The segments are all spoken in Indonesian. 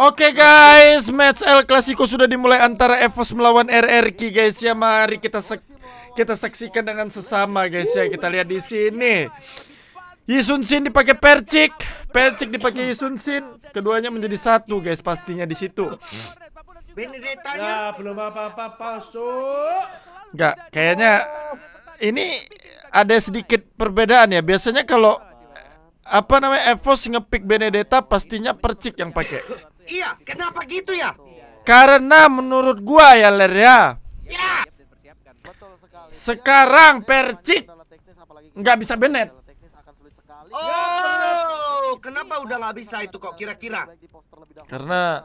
Oke okay guys, match El Clasico sudah dimulai antara Evos melawan RRQ guys ya. Mari kita sek kita saksikan dengan sesama guys ya. Kita lihat di sini. Yisun Sin dipakai Percik, Percik dipakai Yisun Sin. Keduanya menjadi satu guys pastinya di situ. ya, belum apa-apa palsu. Enggak, kayaknya ini ada sedikit perbedaan ya. Biasanya kalau apa namanya Evos ngepick Benedetta pastinya percik yang pakai. Iya, kenapa gitu ya? Karena menurut gua ya Ler ya. Ya. Sekarang percik nggak bisa Benet. Oh, kenapa udah nggak bisa itu kok kira-kira? Karena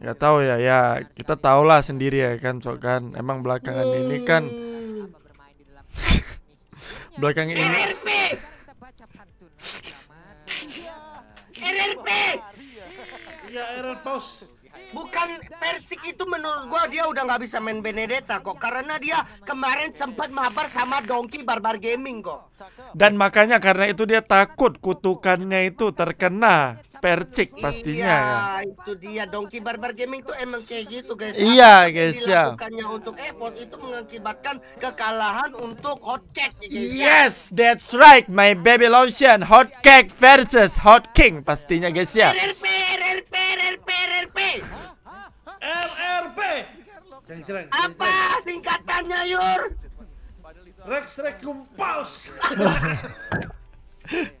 nggak tahu ya, ya kita lah sendiri ya kan, so kan emang belakangan ini kan hmm. belakangan ini. RRP iya. iya Aaron bukan Persik itu menurut gua dia udah nggak bisa main Benedetta kok karena dia kemarin sempat mabar sama Donkey Barbar Gaming kok dan makanya karena itu dia takut kutukannya itu terkena percik pastinya iya, ya. itu dia Donkey Barbar Gaming tuh emang kayak gitu guys. Iya Apa guys ya. Bukannya untuk epos itu mengakibatkan kekalahan untuk Hotcake ya guys. Ya. Yes, ya. that's right my baby lotion Hotcake versus Hot King pastinya guys ya. RRP RRP RRP RRP. RRP. Apa singkatannya Yur? Rex rex Paus.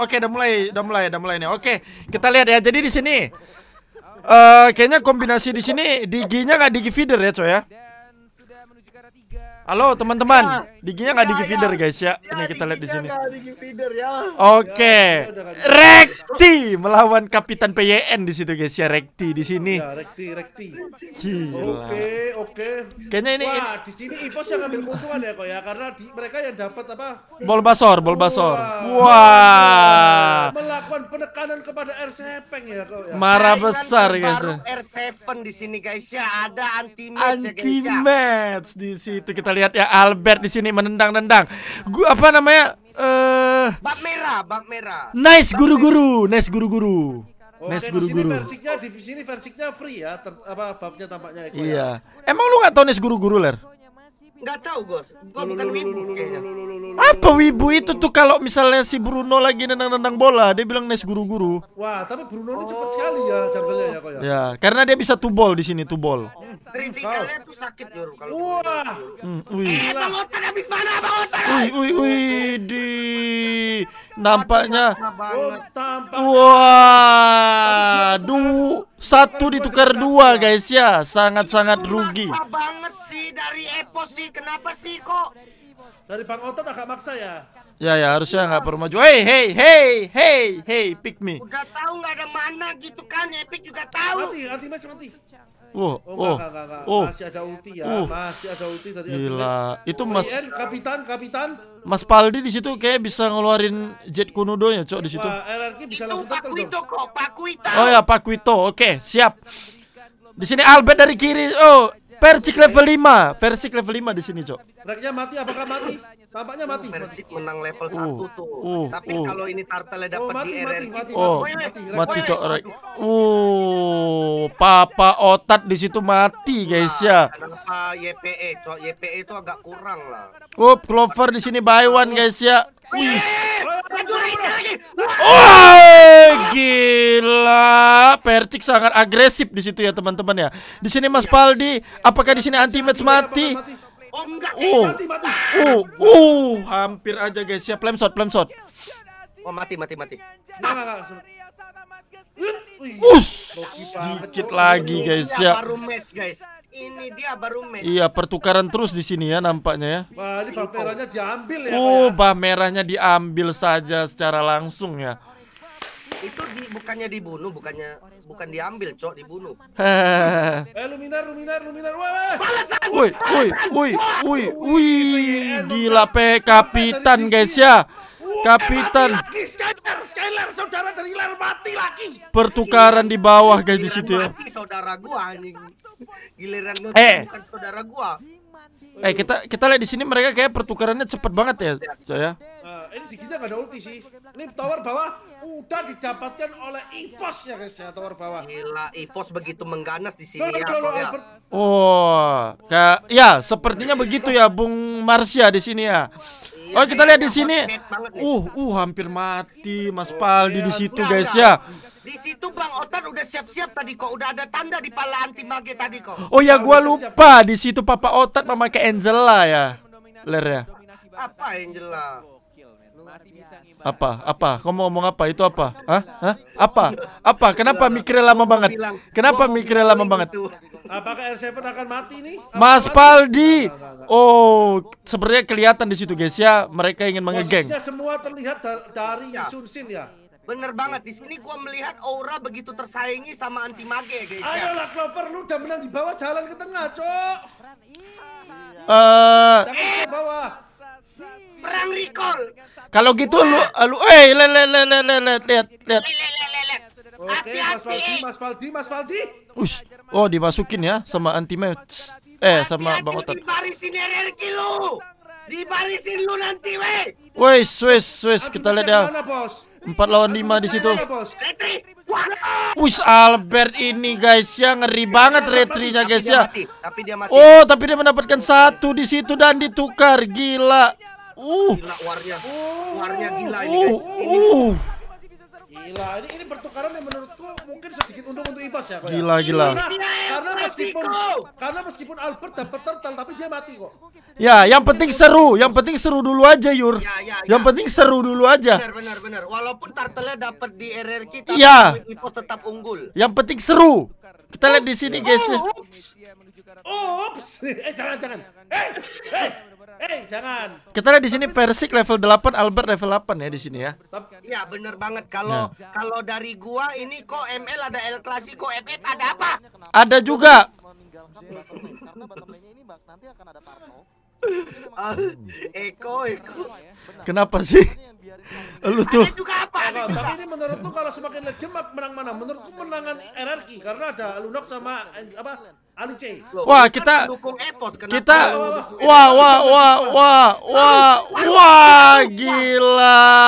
Oke, udah mulai, udah mulai, udah mulai nih. Oke, kita lihat ya. Jadi di sini uh, kayaknya kombinasi di sini diginya nggak digi feeder ya, coy ya. Halo teman-teman, ya, diginya nggak ya, digi ya. feeder guys ya. ya Ini kita lihat di sini. Feeder, ya. Oke, ya, Rekti melawan Kapitan PYN di situ guys ya Rekti di sini. Ya, Rekti, Rekti. Gila. Oke, oke. Kayaknya ini. Wah, di sini Ivos yang ngambil keuntungan ya kok ya, karena di, mereka yang dapat apa? Bol basor, bol basor. Wah. Wah. Melakukan penekanan kepada R7 ya kok ya. Marah kan besar guys. Ya. R7 di sini guys ya, ada anti match anti match ya, guys, ya. di situ kita lihat lihat ya Albert di sini menendang-nendang. Gua apa namanya? Eh, uh, merah, bak merah. Nice guru-guru, nice guru-guru. Oh, nice guru-guru. Di versinya di sini versinya free ya, ter, apa babnya tampaknya ya. Iya. Ya. Emang lu gak tahu nice guru-guru, Ler? Nggak tahu, Gos. Gua bukan wibu kayaknya. Apa wibu itu tuh kalau misalnya si Bruno lagi nendang-nendang bola, dia bilang nice guru-guru. Wah, tapi Bruno ini cepat sekali ya junglernya ya kok ya. Ya, karena dia bisa tubol di sini tubol. Kritikalnya tuh sakit Jor kalau. Gitu. Wah. Hmm, wih. Eh, Bang Otan habis mana Bang Otan? Wih, wih, wih di nampaknya. Oh, Wah, du satu ditukar dua guys ya Sangat-sangat rugi banget sih dari Epo sih Kenapa sih kok Dari Bang Otot agak maksa ya Ya ya harusnya nggak perlu maju. Hey hey hey hey hey pick me. Udah tahu nggak ada mana gitu kan Epic juga tahu. Mati mati mas mati. oh, oh, oh, masih ada ulti ya, uh. masih ada ulti dari Gila, itu Mas Kapitan, Kapitan. Mas Paldi di situ kayak bisa ngeluarin jet kunudonya, cok di situ. bisa itu Pak kok, Pak Kuito. Oh ya, Pak Kuito. Oke, siap. Di sini Albert dari kiri. Oh, versi level 5, versi level lima di sini, cok. Reknya mati apakah mati? Tampaknya mati. Persib menang level 1 uh, tuh. Uh, Tapi uh. kalau ini Tartel dapat oh, di RRQ. Oh, mati cok. Uh, Papa otak di situ mati guys ya. Kenapa YPE cok? YPE itu agak kurang lah. Up, Clover di sini buy one guys ya. Wih. Oh, gila. Percik sangat agresif di situ ya, teman-teman ya. Di sini Mas iya. Paldi, apakah di sini anti match mati? Oh enggak, oh. Eh, mati, mati. Oh, oh, hampir aja guys. ya, flame shot, flame shot. Oh, mati, mati, mati. Staff. Us, dikit lagi guys ya. Baru match guys. Ini dia baru match. Iya, pertukaran terus di sini ya nampaknya ya. Wah, bah merahnya diambil ya. Oh, ya. bah merahnya diambil saja secara langsung ya itu di, bukannya dibunuh, bukannya bukan diambil, cok, dibunuh. eh, luminar, luminar, luminar. Wah, woi, woi, woi, woi, woi, gila pe kapitan guys ya. Kapitan. Laki, Skyler, Skyler, saudara dari lar mati lagi. Pertukaran di bawah guys di situ ya. saudara gua anjing. Giliran eh. bukan saudara gua. Eh, kita kita lihat di sini mereka kayak pertukarannya cepet banget ya, Cok ya ini di kita nggak ada ulti sih. Ini tower bawah udah didapatkan oleh Evos ya guys ya, tower bawah. Gila, Evos begitu mengganas di sini ya. ya. Oh, kayak ya sepertinya begitu ya Bung Marsya di sini ya. Iya, oh kita lihat di iya, sini, iya, uh uh hampir mati Mas oh, Paldi di situ guys ya. Di situ Bang Otan udah siap-siap tadi kok, udah ada tanda di pala anti mage tadi kok. Oh ya gua lupa di situ Papa Otan memakai Angela ya. Ler ya. Apa Angela? Apa? Apa? Kamu ngomong apa? Itu apa? Hah? Hah? Apa? Apa? Kenapa mikirnya lama banget? Kenapa mikirnya lama gitu. banget? Apakah R7 akan mati nih? Mas Paldi. Oh, sepertinya kelihatan di situ guys ya, mereka ingin mengegeng. semua terlihat dari ya. Sunsin ya. Bener banget di sini gua melihat aura begitu tersaingi sama anti mage guys ya. Ayolah Clover lu udah menang di bawah jalan ke tengah, Cok. Eh, uh, perang recall. Kalau gitu lu lu eh le le le lihat lihat. Oke, Mas Faldi, Mas Faldi, Mas Faldi. Ush. Oh, dimasukin ya sama anti match. Eh, sama hati -hati Bang Otot. Dibarisin energi lu. Dibarisin lu nanti, weh. Weh, wes, wes, kita lihat ya. Empat lawan lima di situ. Wis Albert ini guys ya ngeri banget retrinya guys ya. Oh, tapi dia mendapatkan satu di situ dan ditukar. Gila. Uh. Gila warnya. Uh. Warnya gila ini uh. guys. Ini uh. Gila, ini ini pertukaran yang menurutku mungkin sedikit untung untuk Ivas ya. Kok ya? gila, gila. Karena, iya, iya, meskipun karena meskipun Albert dapat turtle tapi dia mati kok. Ya, yang penting seru, yang penting seru dulu aja Yur. Ya, ya, ya. Yang penting seru dulu aja. Benar, benar, benar. Walaupun turtle-nya dapat di RRQ iya. tapi ya. Ivas tetap unggul. Yang penting seru. Kita lihat di sini guys. Oh, oh Eh, jangan, jangan. Eh, eh. Hey, eh, jangan. Kita ada di sini Persik level 8, Albert level 8 ya di sini ya. Iya, bener banget. Kalau nah. kalau dari gua ini kok ML ada El Clasico, FF ada apa? Ada juga. Karena ini nanti akan ada Tarno. Hmm. Eko, Eko. Kenapa sih? Lu tuh. juga apa? tapi ini menurut lu kalau semakin legend menang mana? Menurutku menangan RRQ karena ada Lunok sama eh, apa? Ali C. Wah, kita kan kita wah wah wah wah wah wah gila.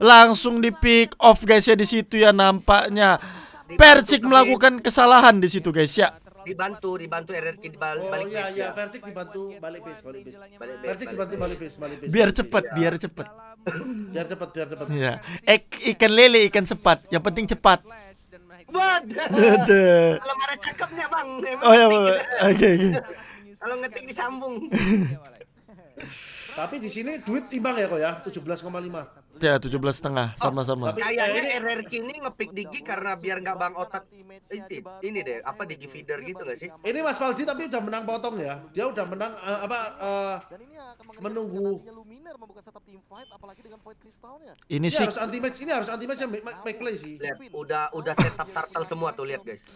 Langsung di pick off guys ya di situ ya nampaknya. Persik melakukan kesalahan di situ guys ya dibantu dibantu RRQ di bal oh, balik oh, iya iya versi ya. dibantu balik base balik base balik base Versik dibantu balik base balik base iya. biar cepet biar cepet biar cepet biar cepet ya ikan lele ikan sepat yang penting cepat Waduh. Kalau ada cakepnya bang. Oh ya, oke oke. Kalau ngetik disambung. Tapi di sini duit timbang ya kok ya, lima. Ya tujuh belas setengah oh, sama-sama. Oh, kayaknya RRQ ini ngepick Digi karena biar nggak bang otak ini, ini deh apa Digi feeder gitu nggak sih? Ini Mas Valdi tapi udah menang potong ya. Dia udah menang uh, apa uh, menunggu Ini sih harus anti match ini harus anti match yang make play sih. Lihat, udah udah setup turtle semua tuh lihat guys.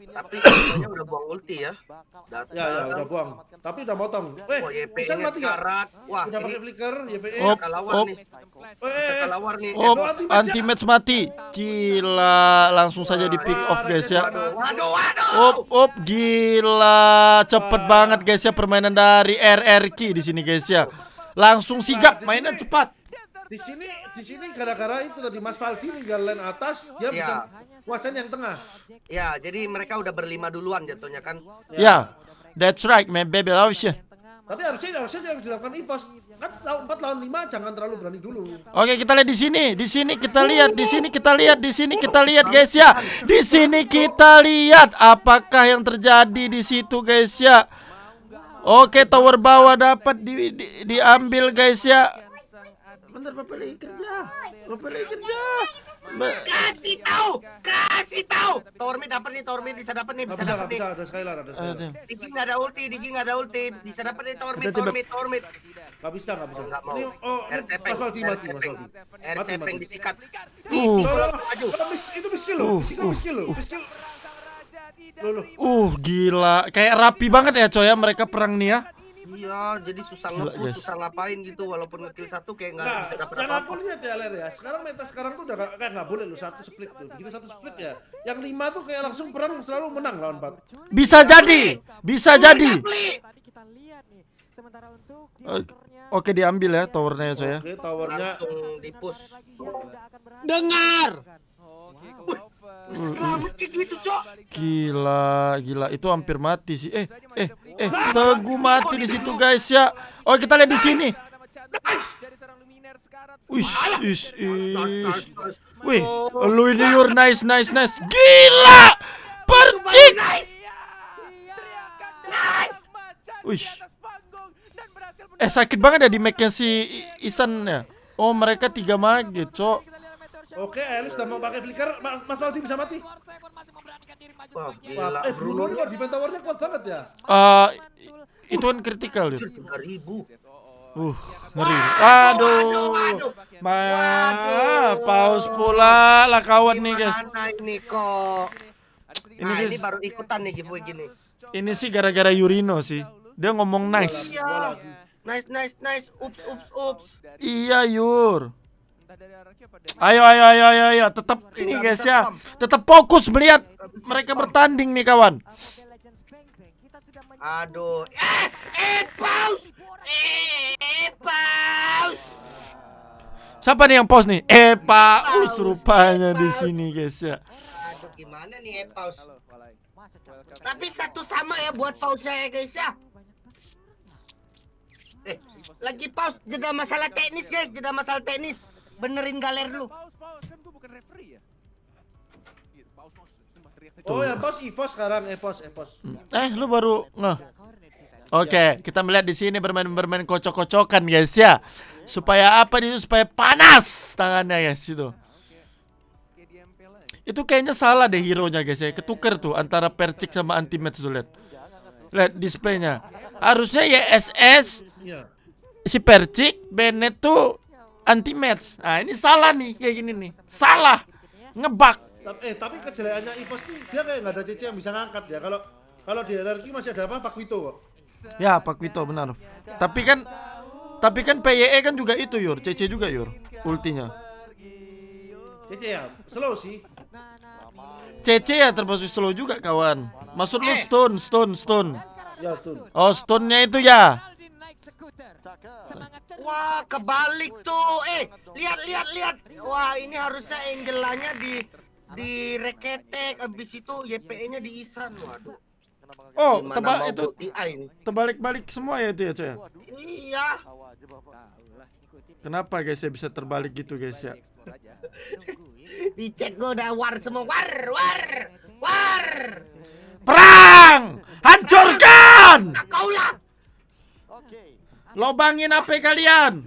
Tapi semuanya udah buang ulti ya. Datang. Ya, ya udah buang. Tapi udah potong eh oh, bisa mati enggak? Wah, udah pakai flicker YPE. Oh, oh. Weh, Kalawar eh, nih. Oh, eh, anti ya. match mati. Gila, langsung saja di pick off guys ya. Waduh, waduh. Up, up, gila. Cepet banget guys ya permainan dari RRQ di sini guys ya. Langsung sigap, nah, mainan cepat di sini di sini gara-gara itu tadi Mas Faldi tinggal lane atas dia ya. bisa kuasain yang tengah. Ya, jadi mereka udah berlima duluan jatuhnya kan. Ya. Yeah. That's right, man. Baby love you. Ya. Tapi harusnya harusnya dilakukan EVOS. Kan empat lawan lima jangan terlalu berani dulu. Oke, kita lihat di sini. Di sini kita lihat, di sini kita lihat, di sini kita lihat guys ya. Di sini kita lihat apakah yang terjadi di situ guys ya. Oke, tower bawah dapat di, di, diambil guys ya. Bentar Bapak lagi kerja. Bapak lagi kerja. Kasih tahu, kasih tahu. Tormi dapat nih, Tormi bisa dapat nih, bisa dapat nih. ada Skylar, ada Skylar. Diki nggak ada ulti, Diki nggak ada ulti, bisa dapat nih Tormi, Tormi, Tormi. Gak bisa, gak bisa. Gak mau. Ini, oh, RCP, mati, mati, mati. RCP yang disikat. Uh. Disikat, oh, oh, oh, Itu miskin loh, miskin, uh, miskin loh, uh. miskin. Uh, gila. Kayak rapi banget ya coy ya mereka perang nih ya. Iya, jadi susah ngepush, yes. susah ngapain gitu walaupun ngekill satu kayak nggak nah, bisa dapat apa. Nah, ya Sekarang meta sekarang tuh udah kayak nggak boleh lu satu split tuh. Begitu satu split ya. Yang lima tuh kayak langsung perang selalu menang lawan empat. Bisa jadi, bisa ya, jadi. Tadi kita lihat Oke diambil ya towernya saya. Oke towernya langsung push ya, Dengar. Selamat gitu cok. Gila, gila itu hampir mati sih. Eh, eh, Eh, Teguh mati di situ guys ya. Oh, kita lihat di sini. Wih, is, is. Wih, lu ini your nice, nice, nice. Gila! Percik! Wih. Eh, sakit banget ya di make si Isan ya. Oh, mereka tiga mage, cok. Oke, Elis udah mau pakai flicker. Mas, Mas Waldi bisa mati. Wah, gila. Eh, Bruno ini defense towernya kuat banget ya? Eh, itu kan critical ya. 3000. Uh, iya, kan? ngeri. Aduh. aduh, Ma, paus pula lah kawan nih, guys. Gimana ini kok? Ini, nah, ini baru ikutan nih giveaway gini. Ini sih gara-gara Yurino sih. Dia ngomong iya. nice. Iya. Nice, nice, nice. Ups, ups, ups. Iya, Yur. Ayo ayo ayo ayo ayo tetap ini guys ya. Tetap fokus melihat mereka bertanding nih kawan. Aduh. Eh, eh pause. Eh, pause. Siapa nih yang pause nih? Eh, eh paus rupanya di sini guys ya. Aduh, gimana nih eh Tapi satu sama ya buat pausnya ya guys ya. Eh, lagi paus jeda masalah teknis guys, jeda masalah teknis benerin galer lu kan ya? Iya, oh ya. pos Evo sekarang, Evos, eh, Evos. Eh, hmm. eh, lu baru nggak Oke, kita melihat di sini bermain-bermain kocok-kocokan, guys ya. Supaya apa itu? Supaya panas tangannya, guys itu. Itu kayaknya salah deh hero-nya, guys ya. Ketuker tuh antara Percik sama Antimet tuh lihat. Lihat displaynya. Harusnya YSS iya. si Percik Bennett tuh anti match. Nah, ini salah nih kayak gini nih. Salah. Ngebak. Eh, tapi kejelekannya Ipos nih dia kayak nggak ada CC yang bisa ngangkat ya. Kalau kalau di LRQ masih ada apa? Pak Wito kok. Ya, Pak Wito benar. Tapi kan tapi kan PYE kan juga itu Yur, CC juga Yur ultinya. CC ya, slow sih. CC ya termasuk slow juga kawan. Maksud lu eh. stone, stone, stone. Ya, stone. Oh, stone-nya itu ya. Wah, kebalik tuh. Eh, lihat lihat lihat. Wah, ini harusnya angle-nya di di reketek habis itu YPE-nya di Isan. Waduh. Oh, tebal itu terbalik-balik semua ya itu ya, Coy? Iya. Kenapa guys ya bisa terbalik gitu guys ya? Dicek gua udah war semua war war war. Perang! Hancurkan! Kaulah. Oke. Lobangin apa kalian.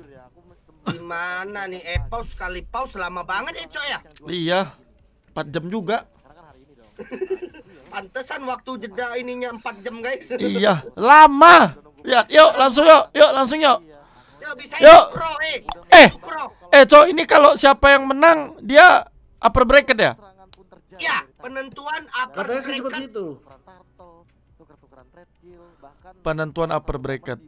Gimana nih eh paus kali paus lama banget ya coy ya? Iya. 4 jam juga. Pantesan waktu jeda ininya 4 jam guys. Iya, lama. Ya, yuk langsung yuk, yuk langsung yuk. Yuk bisa yuk. Kro, eh. Eh, eh coy ini kalau siapa yang menang dia upper bracket ya? Iya, penentuan upper bracket. Penentuan upper bracket.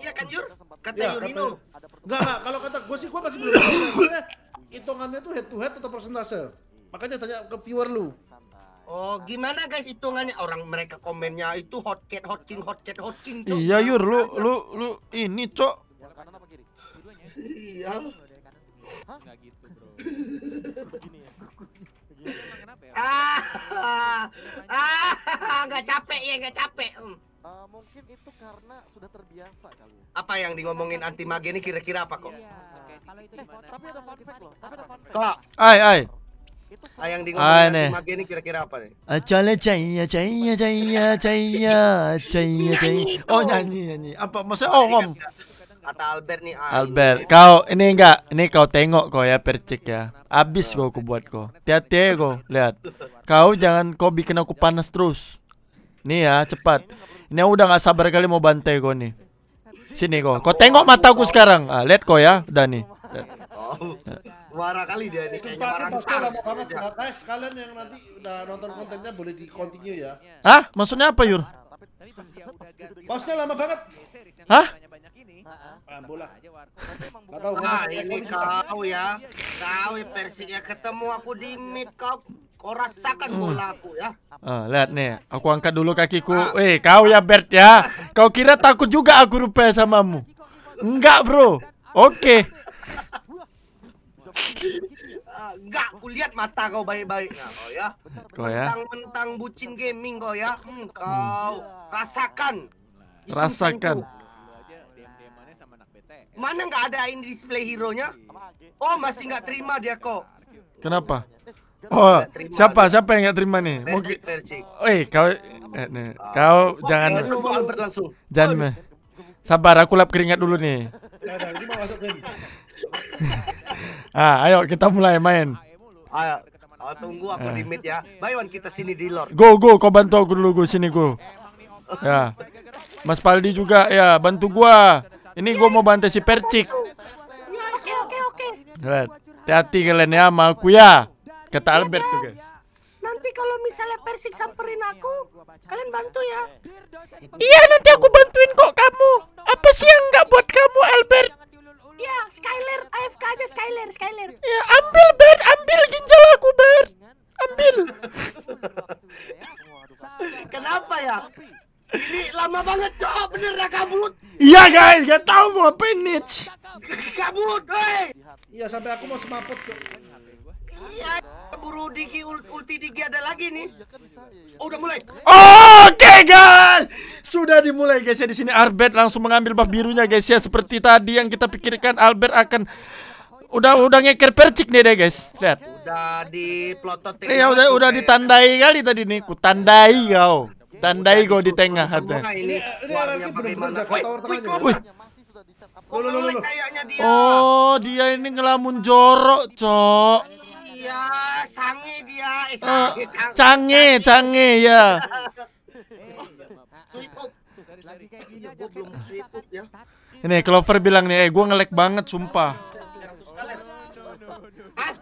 Iya kan Jur? Kata ya, Yurino. Enggak, enggak. Kalau kata gue sih, gue masih belum tahu hitungannya tuh head to head atau persentase. Makanya tanya ke viewer lu. Oh, gimana guys hitungannya? Orang mereka komennya itu hot cat, hot king, hot cat, hot king. Cok. Iya Yur, lu lu lu ini cok. Ya? Iya. Enggak gitu, Bro. Begini ya. Ah. ah, ah, nggak capek ya, nggak capek. Hmm. Uh, mungkin itu karena sudah terbiasa kali ya. Apa yang ngomongin iya. anti mage ini kira-kira apa kok? Iya. Okay, kalau itu eh, tapi ada fun fact loh. Tapi ada fun fact. Kok? Ai ai. Ah, yang di ngomongin mage ini kira-kira apa nih? Acale caiya cainya cainya cainya Oh nyanyi nyanyi. Apa maksudnya oh om. Kata Albert nih. Ah, Albert, ini. kau ini enggak, ini kau tengok kau ya percik ya. Abis kau ku buat kau. Hati-hati ya kau, lihat. Kau jangan kau bikin aku panas terus. Nih ya, cepat. Ini udah gak sabar kali mau bantai kau nih. Sini kau. Kau tengok mataku sekarang. Ah, lihat kau ya. Udah nih. Oh, kali dia nih kayaknya marah besar. guys, kalian yang nanti udah nonton kontennya boleh di continue ya. Hah? Maksudnya apa, Yur? Bosnya lama banget. Hah? Ah, bola. Nah, ini kau ya. Kau ya Persiknya ketemu aku di mid kau Kau rasakan hmm. bolaku ya. Ah, lihat nih, aku angkat dulu kakiku. Ah. Eh, kau ya Bert ya. Kau kira takut juga aku rupanya samamu. Enggak, Bro. Oke. Ah, enggak, kulihat mata kau baik-baik nah, kau ya. Kau ya. Mentang-mentang bucin gaming kau ya. Hmm, kau hmm. rasakan. rasakan. Mana nggak ada ini display hero-nya? Oh, masih nggak terima dia kok. Kenapa? Oh, siapa gitu. siapa yang nggak terima nih? Mungkin. Eh, kau, eh, nih. kau oh, jangan. Jangan. Jangan. Sabar, aku lap keringat dulu nih. ah, ayo kita mulai main. Ayo, oh, tunggu aku eh. di mid ya. Bayuan kita sini di lord. Go go, kau bantu aku dulu, go sini go. Ya, Mas Paldi juga ya bantu gua. Ini gua mau bantai si Percik. Ya, oke oke oke. Hati-hati kalian ya sama aku ya. Kata iya, Albert tuh iya. guys. Nanti kalau misalnya Persik samperin aku, kalian bantu ya. Iya nanti aku bantuin kok kamu. Apa sih yang nggak buat kamu guys ya di sini Albert langsung mengambil buff birunya guys ya seperti tadi yang kita pikirkan Albert akan udah udah ngeker percik nih deh guys lihat udah plototin ya udah udah ditandai kali tadi nih ku tandai kau tandai kau di tengah hati ini wih oh dia ini ngelamun jorok cok iya sange dia eh, eh sange, uh, ya sweep lagi kayak gini iya, aja belum seafood ya. Ini Clover bilang nih, eh gue ngelek banget sumpah. Ah!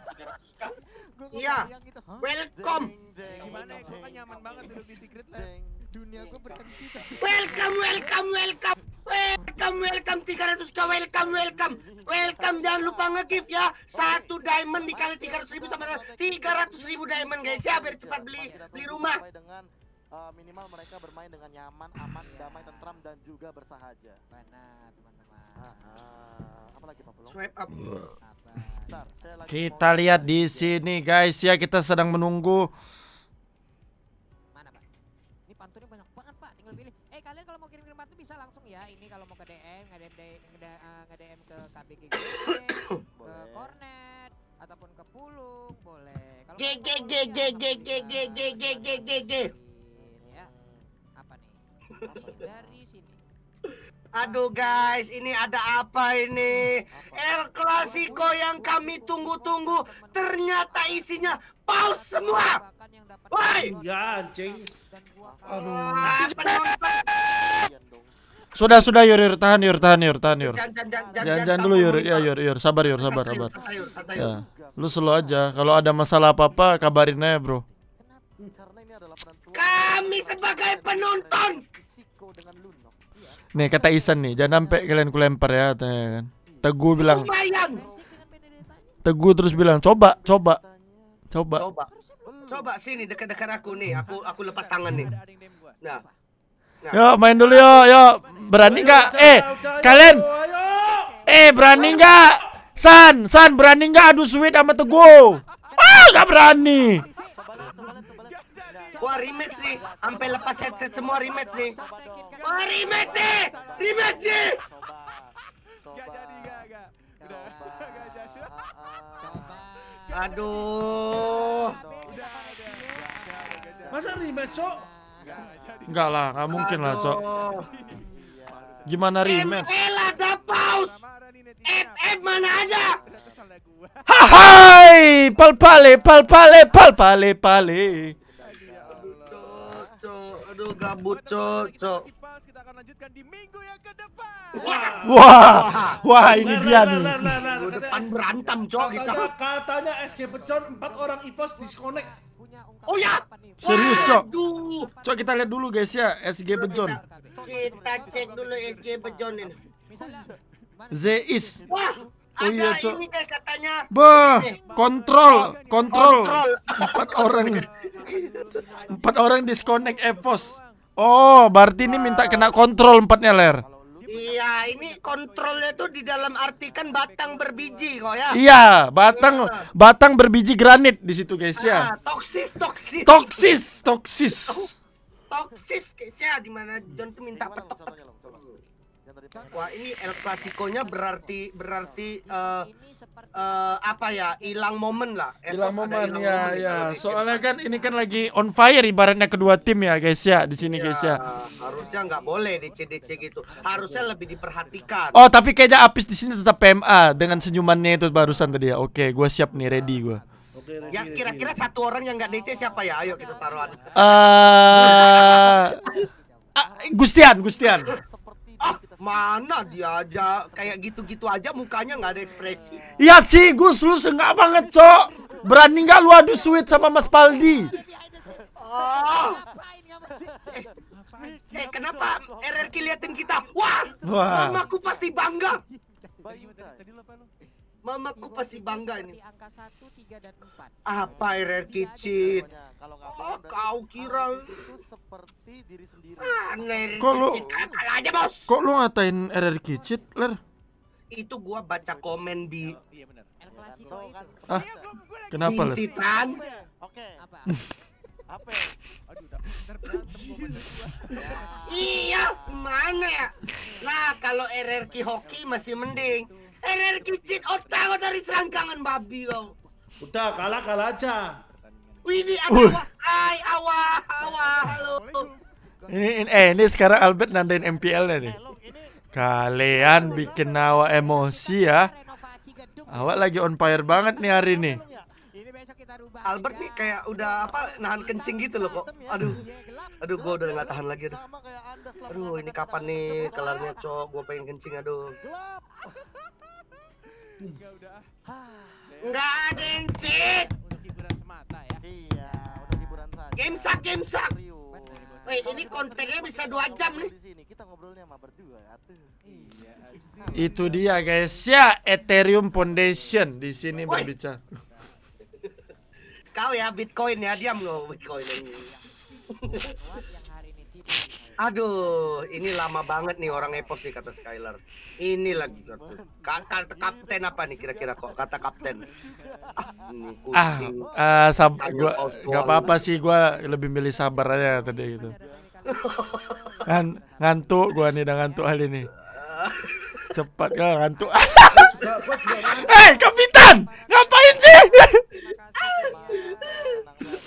Iya. Gitu, welcome. Gimana ya, kan nyaman banget duduk di Secret Lab. Dunia gua berhenti. Welcome, welcome, welcome. Welcome, welcome 300k, welcome, welcome. Welcome, jangan lupa nge-gift ya. Satu diamond dikali 300 ribu sama 300 ribu diamond guys ya, biar cepat beli beli rumah uh, minimal mereka bermain dengan nyaman, aman, yeah. damai, tentram dan juga bersahaja. Benar, teman-teman. Uh, uh, apa lagi Pak Pulung? Swipe up. Bentar, saya lagi kita lihat di sini guys ya, kita sedang menunggu Mana, Pak? Ini pantunnya banyak banget, Pak. Tinggal pilih. Eh, kalian kalau mau kirim-kirim pantun bisa langsung ya. Ini kalau mau ke DM, nge-DM nge eh, ke KBG, ke Cornet, ataupun ke Pulung, boleh. Kalau Gg Gg Gg Gg Gg Gg Gg dari sini. Aduh guys, ini ada apa ini? El Clasico yang kami tunggu-tunggu ternyata isinya paus semua. Woi. Ya anjing. Ah, sudah sudah yur, yur tahan yur tahan yur tahan yur. Jangan dulu yur ya yur yur sabar yur sabar sabar. Ya. Lu slow aja. Kalau ada masalah apa-apa kabarin aja, Bro. Kami sebagai penonton dengan Luno. Iya. Nih kata Isan nih, jangan sampai kalian kulempar ya kan. Teguh bilang. Teguh terus bilang, coba, coba, coba. Coba, coba sini dekat-dekat aku nih, aku aku lepas tangan nih. Nah. nah. Yo main dulu yo, yo berani nggak? Eh kalian, eh berani nggak? San, San berani nggak adu sweet sama Teguh? Ah nggak berani. Wah rematch nih, sampai lepas headset semua rematch nih. Wah rematch sih, rematch sih. Aduh. Masa rematch, Sok? Enggak lah, nggak mungkin lah, Cok. Gimana rematch? Ella da paus. FF mana aja? Hai, pal pale, pal pale, pal pale, pale. Aduh gabut cocok. Kita akan lanjutkan di minggu yang ke depan. Wah. Wah, ini dia nih. Depan berantem cok kita. Katanya SG Pecon 4 orang Ivos disconnect. Oh ya. Serius cok. Cok kita lihat dulu guys ya SG Pecon. Kita cek dulu SG Pecon ini. Misalnya Zeis. Wah. Oh iya, Ada iya, so. ini deh ya katanya. Bah, eh, oh, kontrol, kontrol. Empat orang. empat orang disconnect Epos. Oh, berarti ini minta kena kontrol empatnya ler. Iya, ini kontrolnya tuh di dalam arti kan batang berbiji kok ya. Iya, batang iya. batang berbiji granit di situ guys ya. Ah, toksis, toksis. Toksis, toksis. toksis guys ya, di mana John tuh minta petok. petok. Wah, ini El Clasico-nya berarti berarti uh, uh, apa ya? Hilang momen lah. Eh, hilang momen ya, momen ya. Soalnya kan ini kan lagi on fire ibaratnya kedua tim ya, guys ya, di sini ya, guys ya. Harusnya nggak boleh DC-DC gitu. Harusnya lebih diperhatikan. Oh, tapi kayaknya Apis di sini tetap PMA dengan senyumannya itu barusan tadi ya. Oke, gua siap nih, ready gua. ya kira-kira satu orang yang nggak DC siapa ya? Ayo kita taruhan. uh, Gustian, Gustian. Mana dia aja kayak gitu-gitu aja mukanya nggak ada ekspresi. Iya sih, Gus lu sengak banget, Cok. Berani nggak lu adu suit sama Mas Paldi? Oh. Eh, eh kenapa RRQ liatin kita? Wah, Wah. mamaku pasti bangga. Mama Mamaku pasti bangga ini. Angka 1, 3 dan 4. Apa RR Kicit? Oh, kau kira seperti diri sendiri. Aneh. Kok lu kalah aja, Bos. Kok lu ngatain RR Kicit, Ler? Itu gua baca komen di kenapa, Ler? Titan. Oke. Apa? Iya, mana ya? Nah, kalau RR hoki masih mending energi jin otak dari serangkangan babi kau. Udah kalah kalah aja. Ini ada uh. Hai, awah, awah, halo. Ini, ini, eh, ini sekarang Albert nandain MPL-nya nih. Kalian bikin nawa emosi ya. Awak lagi on fire banget nih hari ini. Albert nih kayak udah apa nahan kencing gitu loh kok. Aduh. Aduh gua udah nggak tahan lagi tuh. Aduh ini kapan nih kelarnya cok, gua pengen kencing aduh. Enggak udah ah. Enggak ada yang cheat. Untuk hiburan semata ya. Iya, udah hiburan saja. Game sak, game sak. ini kontennya bisa dua jam nih. Kita ngobrolnya sama berdua, Iya. Itu dia guys ya, Ethereum Foundation di sini berbicara. Kau ya Bitcoin ya, diam lo Bitcoin ini. Aduh, ini lama banget nih orang epos nih kata Skylar. Ini lagi kata kapten apa nih kira-kira kok kata kapten? Ah, ini Ah, uh, sam gua nggak apa-apa sih gua lebih milih sabar aja tadi gitu. Ngan ngantuk gua nih, udah ngantuk hal ini. Cepat ya ngantuk. Hei, eh, kapitan, ngapain sih?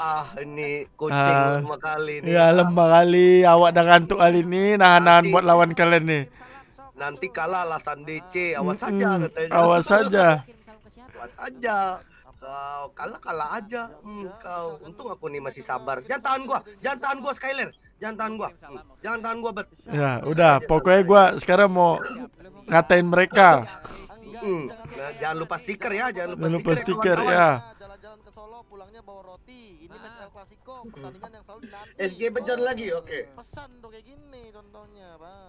ah, ini kucing ah, kali nih. Ya, lemah kali. Awak dah ngantuk kali ini. Nahan-nahan buat lawan kalian nih. Nanti kalah lah Sandi Awas saja hmm, katanya. Awas saja. awas saja kau kalah kalah aja hmm, kau untung aku nih masih sabar jangan tahan gua jangan tahan gua Skyler jangan tahan gua jangan tahan gua bet ya udah pokoknya gua sekarang mau ngatain mereka hmm. nah, jangan lupa stiker ya jangan lupa, stiker, ya, Jalan-jalan ke Solo, pulangnya bawa roti. Ini match El Clasico, pertandingan yang selalu dinanti. SG bejan lagi, oke. Pesan dong kayak gini contohnya, Bang.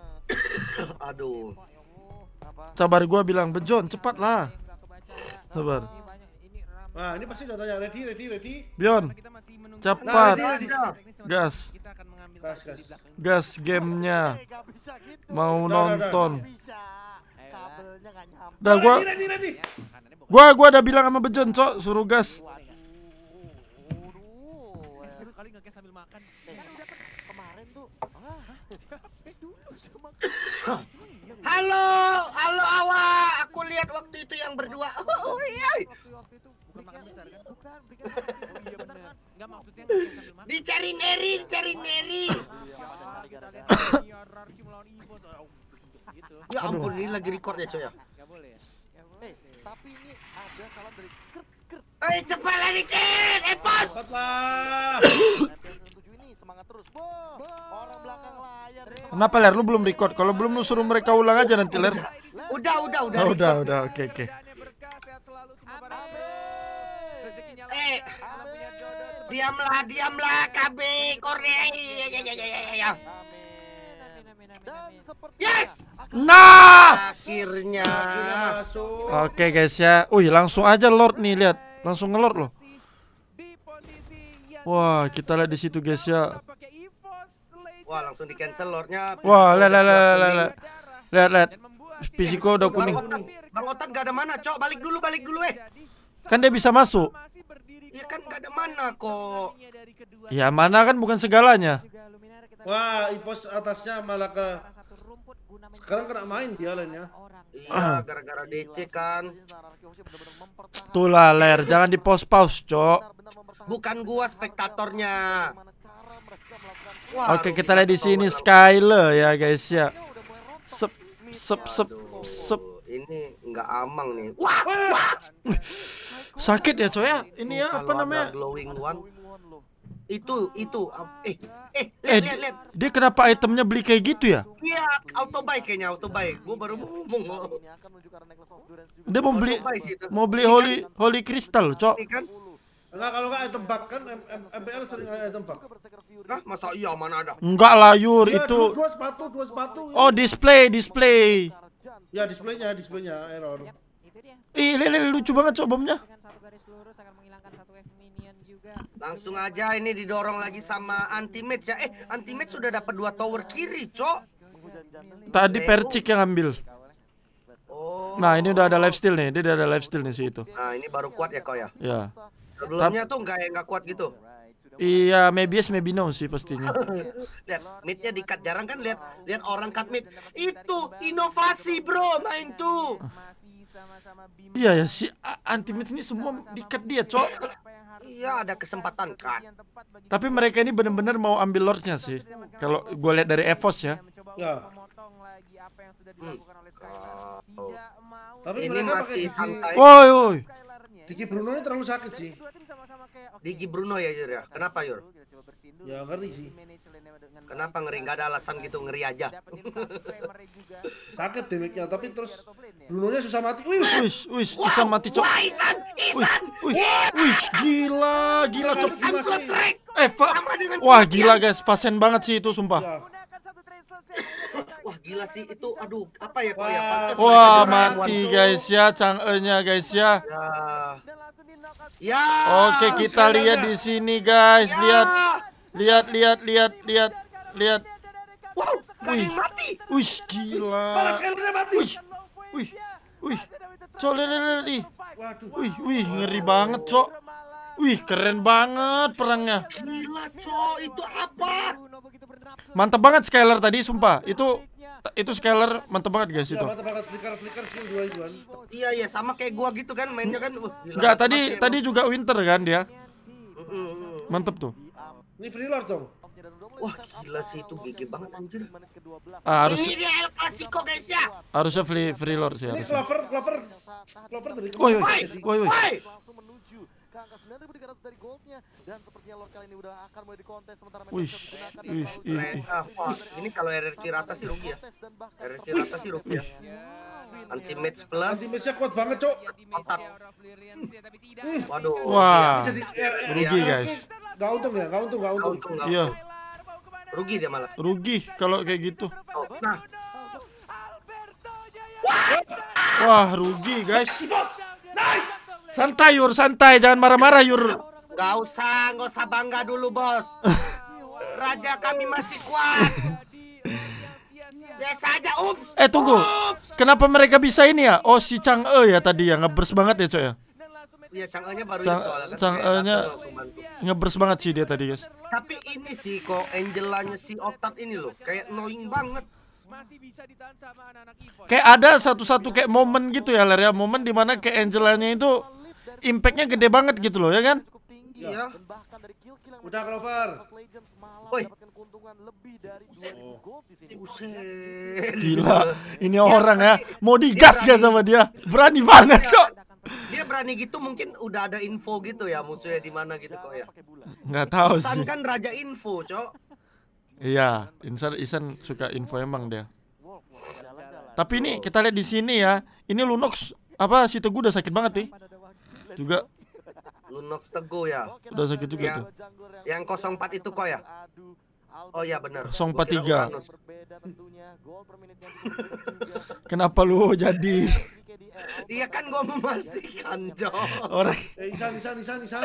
Aduh. Sabar gua bilang, Bejon, cepatlah. Sabar. Nah, ini pasti udah tanya ready, ready, ready. Bion, nah, cepat, nah, ready, ready. gas, gas, gas, gas gamenya. Gitu. Mau nah, nonton. Dah gua, ya, gua, gua udah bilang sama Bejon, cok, suruh gas. Eh, kan halo, halo awak, aku lihat waktu itu yang berdua. Oh iya. Iya, kan? iya. makan besar kan? Bukan, berikan Dicari Neri, dicari iya, Neri. Oh, gitu. Ya ampun, ini lagi record ya, coy ya. ya? Eh, tapi cepat lah dikit. Eh, pos. layar. Kenapa Ler lu belum record? Kalau belum lu suruh mereka ulang aja nanti Ler. Udah, udah, udah. udah, udah. Oke, oke. Diamlah, diamlah KB Korea. Ya ya ya ya ya. ya, ya. Yes. Nah, akhirnya. Oke okay, guys ya. Uy, langsung aja Lord nih lihat. Langsung ngelord loh. Wah, kita lihat di situ guys ya. Wah, langsung di cancel Lordnya. Wah, lihat lihat lihat lihat. Lihat lihat. Fisiko udah kuning. Bang Otan, Bang Otan gak ada mana, Cok. Balik dulu, balik dulu, eh. Kan dia bisa masuk. Iya kan gak ada mana kok. Ya mana kan bukan segalanya. Wah, Ipos atasnya malah ke sekarang kena main dia ya. Iya, gara-gara DC kan. Tuh lah ler, jangan di pos pause, Cok. Bukan gua spektatornya. Wah, Oke, kita lihat di sini Skyler ya, guys ya. Sep sep sep sep. Ini nggak amang nih. Wah, wah sakit ya coy ya ini ya apa namanya glowing one itu itu eh eh lihat eh, lihat lihat dia kenapa itemnya beli kayak gitu ya iya auto buy kayaknya auto buy gua baru ngomong oh. dia mau beli mau beli kan holy holy crystal cok kan- Enggak kalau enggak item bug kan MPL sering ada item bug. Hah, masa iya mana ada? Enggak lah Yur, ya, itu dua sepatu, dua sepatu. Oh, display, display. Ya, displaynya, displaynya error. Ih, lele lucu banget coba bomnya. Langsung aja ini didorong lagi sama anti-mage ya. Eh, anti-mage sudah dapat dua tower kiri, Cok. Tadi Percik yang ambil. Oh. Nah, ini udah ada steal nih. Dia udah ada steal nih si itu. Nah, ini baru kuat ya kau ya? Iya. Sebelumnya tuh nggak nggak kuat gitu. Iya, maybe yes, maybe no sih pastinya. lihat midnya dikat jarang kan lihat lihat orang cut mid. Itu inovasi, Bro, main tuh. Iya ya si Antimit ini semua diket dia cok Iya ada kesempatan kan Tapi mereka ini benar-benar mau ambil lordnya sih Kalau gue lihat dari Evos ya Ya Tapi ini masih santai Woi woi Digi Bruno ini terlalu sakit sih Diki Bruno ya Yur ya Kenapa Yur? coba bersihin dulu. Ya ngeri sih. Kenapa ngeri? Gak ada alasan gitu ngeri aja. Sakit damage tapi terus ya. Bruno-nya susah mati. Wih, wih, wih, bisa mati cok. Wah, Isan, Wih, gila, gila cok. Eh, Pak. Wah, gila guys, pasien banget sih itu sumpah. Ya. Wah, gila sih itu. Aduh, apa ya kok ya? Wah, mati guys ya, change guys Ya. ya. Ya. Oke, kita lihat di sini guys. Ya. Lihat. Lihat, lihat, lihat, lihat, lihat. Wow, Wih. mati. Wih, gila. Wih. Wih. Wih. Cok, lihat, lihat, lihat. Wih, Wih, wih, ngeri banget, Cok. Wih, keren banget perangnya. Gila, Cok. Itu apa? Mantap banget Skylar tadi, sumpah. Itu itu scaler mantep banget guys iya, itu. Mantep banget flicker flicker skill dua iguan. Iya iya sama kayak gua gitu kan mainnya kan. Uh, Enggak tadi ya, tadi juga winter kan dia. Mantep tuh. Ini free lord dong. Wah gila sih itu GG banget anjir. Ah, harus ini dia El Clasico guys ya. Harusnya free free lord sih. Ini harusnya. clover clover clover dari. Woi woi woi woi ke angka 9300 dari goldnya dan sepertinya Lord kali ini udah akan mulai dikontes sementara Wih, wih ih, ini kalau RRQ ya. rata sih rugi ya. RRQ rata sih rugi ya. Ultimate plus. Ultimate-nya kuat banget, Cok. Iya, Mantap. Ya, hmm. Waduh. Wah. Rugi, guys. Gak untung ya, gak untung, gak untung. Iya. Rugi dia malah. Rugi kalau kayak gitu. Oh. Nah. nah. Wah, rugi, guys. Nice. Santai Yur, santai, jangan marah-marah Yur. Gak usah, gak usah bangga dulu bos. Raja kami masih kuat. Biasa aja, ups. Eh tunggu, ups. kenapa mereka bisa ini ya? Oh si Chang E ya tadi ya, ngebers banget ya coy ya. Iya E nya baru Chang, soalnya kan E nya iya, ngebers banget sih dia tadi guys. Tapi ini sih kok Angelanya si Otat ini loh, kayak knowing banget. Masih bisa ditahan sama anak-anak Kayak ada satu-satu kayak momen gitu ya Ler ya, momen dimana kayak Angelanya itu impactnya gede banget gitu loh ya kan Iya. Udah Clover. Woi. Gila, ini iya, orang ya. Mau digas gak sama dia? Berani banget, kok iya. Dia berani gitu mungkin udah ada info gitu ya musuhnya di mana gitu kok ya. Nggak tahu sih. Isan kan raja info, Cok. Iya, Insan Isan suka info emang dia. Tapi ini kita lihat di sini ya. Ini Lunox apa si Teguh udah sakit banget nih juga. Lunox Teguh ya. Udah sakit juga yang, tuh. Yang 04 itu kok ya? Oh ya benar. 043. Kenapa lu jadi? Iya kan gua memastikan, Jo. Orang. Eh, Isan, Isan, Isan, Isan.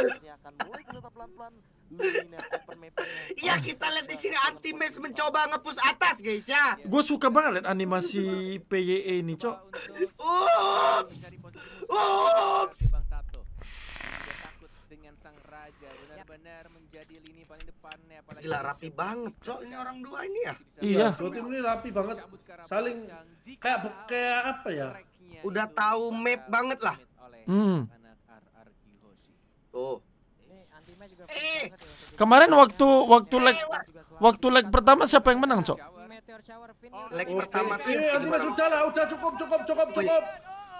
Iya kita lihat di sini anti Antimes mencoba ngepus atas guys ya. Gue suka banget lihat animasi PYE ini cok. Ups, ups sang raja benar-benar menjadi lini paling depannya apalagi gila rapi banget Soalnya orang dua ini ya iya dua tim ini rapi banget saling kayak kayak apa ya udah tahu map banget lah hmm. Oh. eh. Ya kemarin waktu waktu leg waktu leg pertama siapa yang menang cok leg pertama tuh eh, ini sudah lah udah cukup cukup cukup cukup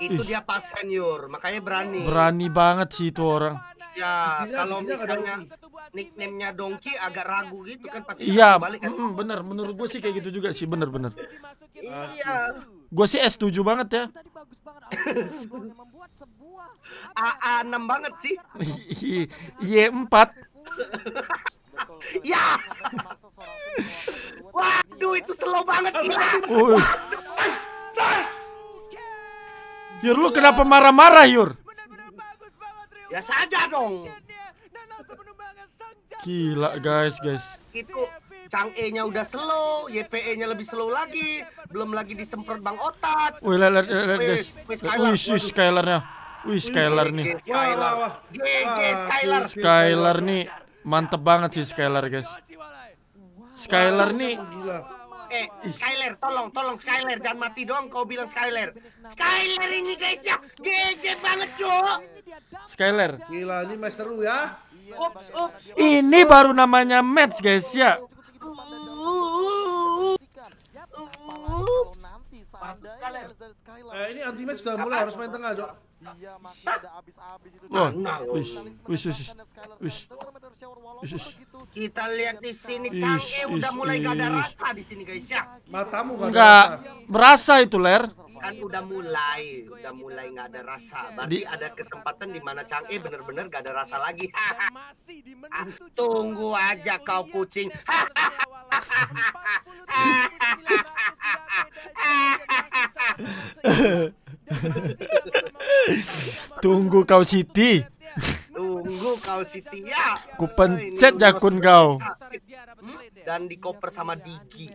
itu Ih. dia pas senior makanya berani. Berani banget sih itu orang. Ya, kalau misalnya nickname-nya Dongki agak ragu gitu kan pasti Iya, balik kan. Mm, bener, menurut gue sih kayak gitu juga sih, bener-bener. Iya. Gue sih S7 banget ya. a 6 banget sih. Y4. ya. Waduh, itu slow banget gila. Yur, lu kenapa marah-marah, Yur? Ya saja dong. Gila guys, guys. Itu Chang E-nya udah slow, YPE-nya lebih slow lagi, belum lagi disemprot Bang Otat. Wih, lihat lihat guys. Wih, Skylar-nya. Wih, Skylar nih. Skylar. GG Skylar. Skylar nih mantep banget sih Skylar, guys. Skylar nih pakai eh, Skyler tolong tolong Skyler jangan mati dong kau bilang Skyler Skyler ini guys ya gede banget cuk Skyler gila ini masih seru ya ups, ups, ini baru namanya match guys ya ups. Pantes nah, iya, Eh, ini match sudah mulai harus main tengah, Cok. Iya, makin habis-habis itu. Nah, nah, wis, wis, wis, Kita lihat di sini canggih udah mulai gak ada rasa di sini, guys ya. Matamu enggak berasa itu, Ler kan udah mulai udah mulai gak ada rasa berarti ada kesempatan di mana Chang'e benar-benar gak ada rasa lagi ah, tunggu aja kau kucing Tunggu kau Siti. Tunggu kau Siti ya. Ku pencet jakun kau. Dan dikoper sama Diki.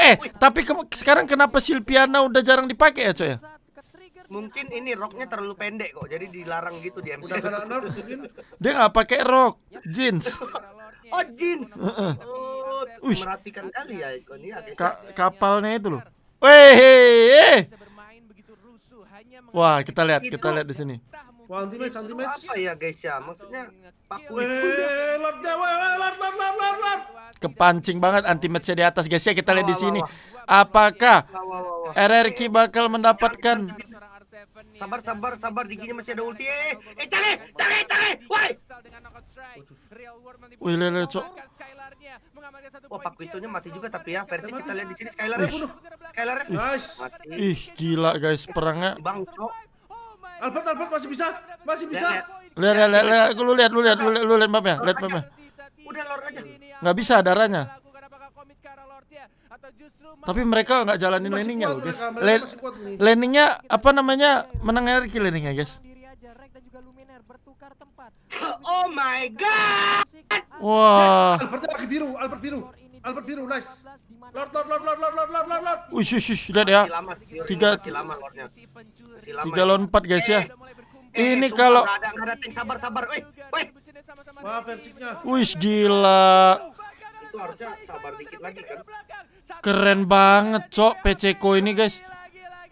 eh, tapi sekarang kenapa Silviana udah jarang dipakai ya, Coy? Mungkin ini roknya terlalu pendek kok, jadi dilarang gitu di MTV. Dia nggak pakai rok, jeans. Oh jeans. Oh, merhatikan kali ya ini. Iya, Ka kapalnya itu loh. Wih. Wah, kita lihat, kita lihat di sini. Wantimes, Wantimes. Apa ya guys ya? Maksudnya paku itu. Ya? Ya, Kepancing banget anti-matchnya di atas guys ya. Kita lihat di sini. Apakah RRQ bakal mendapatkan Sabar, sabar, sabar. Di gini masih ada ulti. Eh, eh, cale, cale, cale. Woi. Wih, lele, cok. Wah, pak pintunya mati juga tapi ya. versi kita lihat di sini Skylar. Skylar. Nice. Ih, gila guys perangnya. Bang, cok. Alfred, Alfred masih bisa. Masih bisa. Lihat, lihat, lihat, lihat. Lu lihat, lu lihat, lu lihat, lu lihat mapnya. Lihat mapnya. Udah lor aja. Enggak bisa darahnya. Tapi mereka nggak jalanin landingnya loh guys. Leninya landingnya apa namanya menang energi landingnya guys. Oh my god. Wah. Albert pakai biru, Albert biru. Albert biru, nice. Lord, Lord, Lord, Lord, Lord, Lord, Lord, Lord, Lord. Ush, ush, ush, lihat ya. Tiga, tiga ya. lawan empat guys ya. Eh, ini kalau. Maaf, gila itu harusnya sabar dikit lagi kan keren banget cok peceko ini guys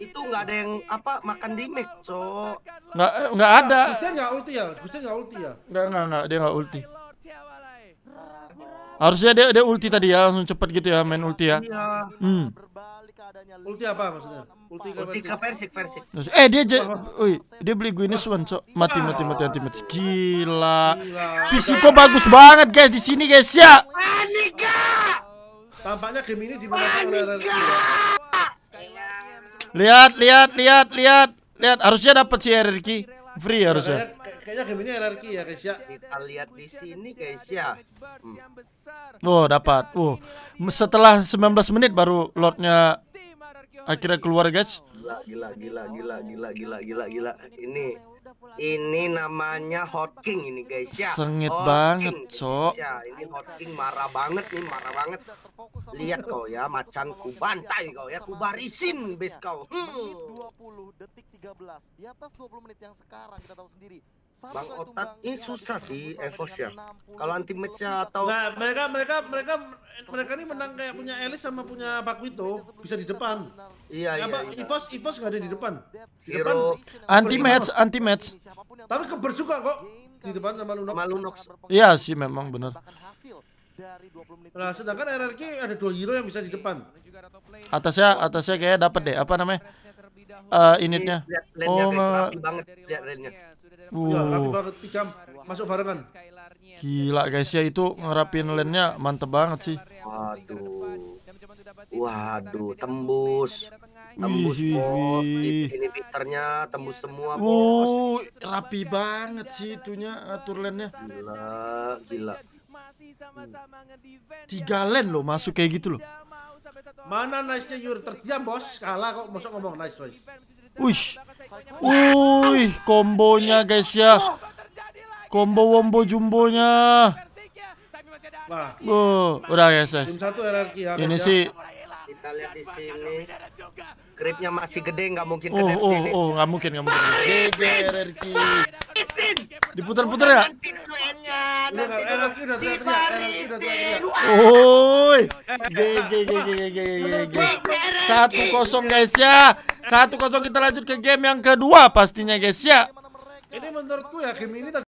itu nggak ada yang apa makan di mic cok nggak eh, nggak ada Gustian nggak ulti ya Gustian nggak ulti ya nggak nggak nggak dia nggak ulti harusnya dia dia ulti tadi ya langsung cepet gitu ya main ulti ya iya. hmm. Ulti apa maksudnya? Ulti ke Versik, Versik. Eh dia woi, dia beli Guinness One, so. Mati mati mati mati mati. Gila. fisiko bagus banget guys di sini guys ya. anika. Tampaknya game ini dimenangkan oleh Lihat, lihat, lihat, lihat. Lihat, harusnya dapat si RRQ. Free harusnya. Kayaknya game ini RRQ ya, guys ya. Kita lihat di sini, guys ya. Hmm. Wow, dapat. Oh, setelah belas menit baru lotnya akhirnya keluar guys gila gila gila gila gila gila gila ini ini namanya hot king ini guys ya sengit hot banget king, cok ya ini hot king marah banget nih marah banget lihat kau ya macan ku bantai kau ya ku barisin base kau hmm. 20 detik 13 di atas 20 menit yang sekarang kita tahu sendiri Bang Otat ini susah sih Evos ya. Kalau anti match atau Nah, mereka mereka mereka mereka ini menang kayak punya Elis sama punya pak wito bisa di depan. Iya ya, iya. Apa iya. Evos Evos gak ada di depan. Di depan anti match anti match. Tapi kebersuka kok di depan sama Lunox. Lunox. Iya sih memang benar. Nah, sedangkan RRQ ada dua hero yang bisa di depan. Atasnya atasnya kayak dapat deh apa namanya? Uh, eh, initnya. Lihat, oh, eh, banget lihat Uh. Ya, rapi banget tiga masuk barengan. Gila guys ya itu ngerapin lane-nya mantep banget sih. Waduh. Waduh, tembus. Tembus wih, iya, bos. Ini pinternya tembus semua bos. Uh, rapi banget sih itunya atur lane-nya. Gila, gila. Tiga lane loh masuk kayak gitu loh. Mana nice-nya Yur? Terdiam bos, kalah kok masuk ngomong nice bos. Uish. Uih, kombonya guys ya. Combo wombo jumbonya. Wah. Uh, udah guys, guys. Tim satu RRQ ya, Ini ya. sih kita lihat di sini. Kripnya masih gede, nggak mungkin ke oh, oh, Oh, nggak mungkin, nggak mungkin. Geger, RRQ. Isin. Diputar-putar ya? Nanti dulu N-nya, nanti dulu dibarisin. Oi. Satu kosong guys ya. Satu kosong kita lanjut ke game yang kedua pastinya guys ya. Ini menurutku ya game ini